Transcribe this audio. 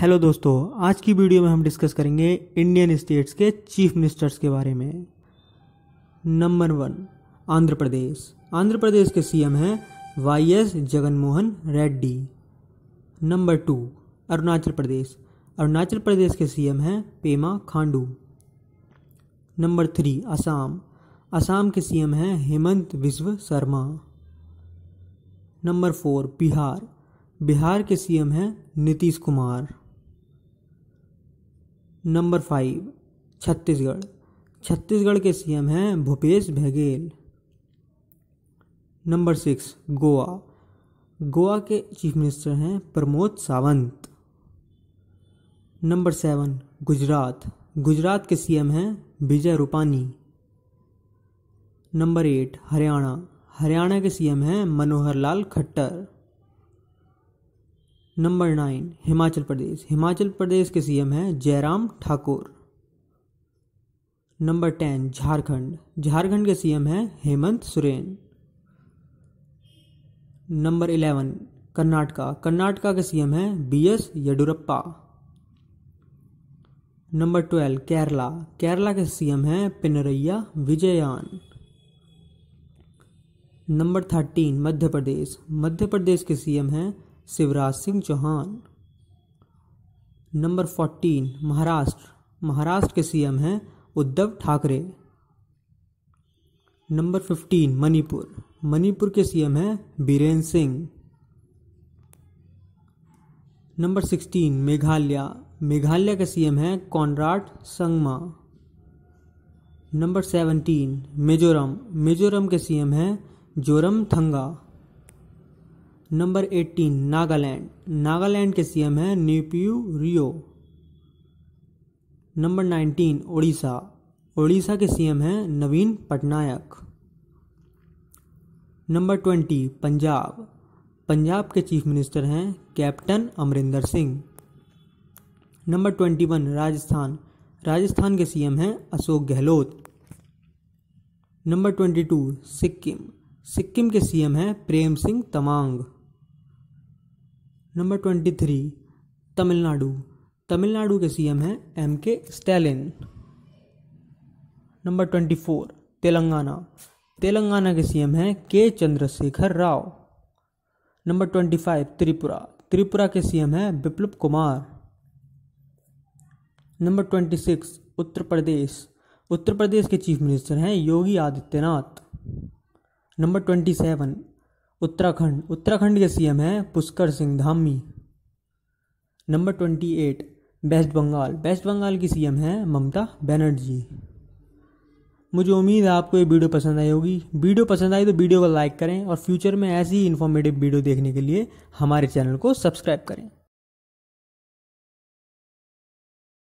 hello दोस्तों आज की वीडियो में हम डिस्कस करेंगे इंडियन स्टेट्स के चीफ मिनिस्टर्स के बारे में नंबर वन आंध्र प्रदेश आंध्र प्रदेश के सीएम हैं Y S Jaganmohan Reddy number two Arunachal Pradesh Arunachal Pradesh के सीएम हैं पेमा खांडू नंबर थ्री असम असम के सीएम हैं हेमंत विश्व शर्मा नंबर फोर बिहार बिहार के सीएम हैं नीतीश कुमार नंबर फाइव छत्तीसगढ़ छत्तीसगढ़ के सीएम हैं भूपेश बघेल नंबर सिक्स गोवा गोवा के चीफ मिनिस्टर हैं प्रमोद सावंत नंबर सेवन गुजरात गुजरात के सीएम हैं विजय रूपानी नंबर एट हरियाणा हरियाणा के सीएम हैं मनोहर लाल खट्टर नंबर नाइन हिमाचल प्रदेश हिमाचल प्रदेश के सीएम हैं जयराम ठाकुर नंबर टेन झारखंड झारखंड के सीएम हैं हेमंत सोरेन नंबर इलेवन कर्नाटका कर्नाटका के सीएम हैं B S Yediyurappa number twelve Kerala Kerala के सीएम हैं पिनरैया विजयान नंबर थर्टीन मध्य प्रदेश मध्य प्रदेश के सीएम हैं शिवराज सिंह चौहान नंबर फोर्टीन महाराष्ट्र महाराष्ट्र के सीएम हैं उद्धव ठाकरे नंबर फिफ्टीन मणिपुर मणिपुर के सीएम हैं बीरेन सिंह नंबर सिक्सटीन मेघालय मेघालय के सीएम हैं Conrad Sangma number seventeen Mizoram Mizoram के सीएम हैं Zoramthanga number eighteen Nagaland Nagaland के सीएम हैं न्यूप्यू रियो नंबर नाइनटीन ओडिशा ओडिशा के सीएम हैं नवीन पटनायक नंबर ट्वेंटी पंजाब पंजाब के चीफ मिनिस्टर हैं captain Amarinder Singh number twenty one Rajasthan Rajasthan के सीएम हैं Ashok Gehlot number twenty two Sikkim Sikkim के सीएम हैं Prem Singh Tamang number twenty three Tamil Nadu Tamil Nadu के सीएम हैं M K Stalin number twenty four Telangana Telangana के सीएम हैं K Chandrashekar Rao number twenty five Tripura Tripura के सीएम हैं Biplab Kumar number twenty six Uttar Pradesh Uttar Pradesh के चीफ मिनिस्टर हैं Yogi Adityanath number twenty seven Uttarakhand Uttarakhand के सीएम हैं Pushkar Singh Dhami number twenty eight West Bengal West Bengal की सीएम हैं ममता बनर्जी मुझे उम्मीद है आपको ये वीडियो पसंद आई होगी वीडियो पसंद आई तो वीडियो को लाइक करें और फ्यूचर में ऐसी ही इन्फॉर्मेटिव वीडियो देखने के लिए हमारे चैनल को सब्सक्राइब करें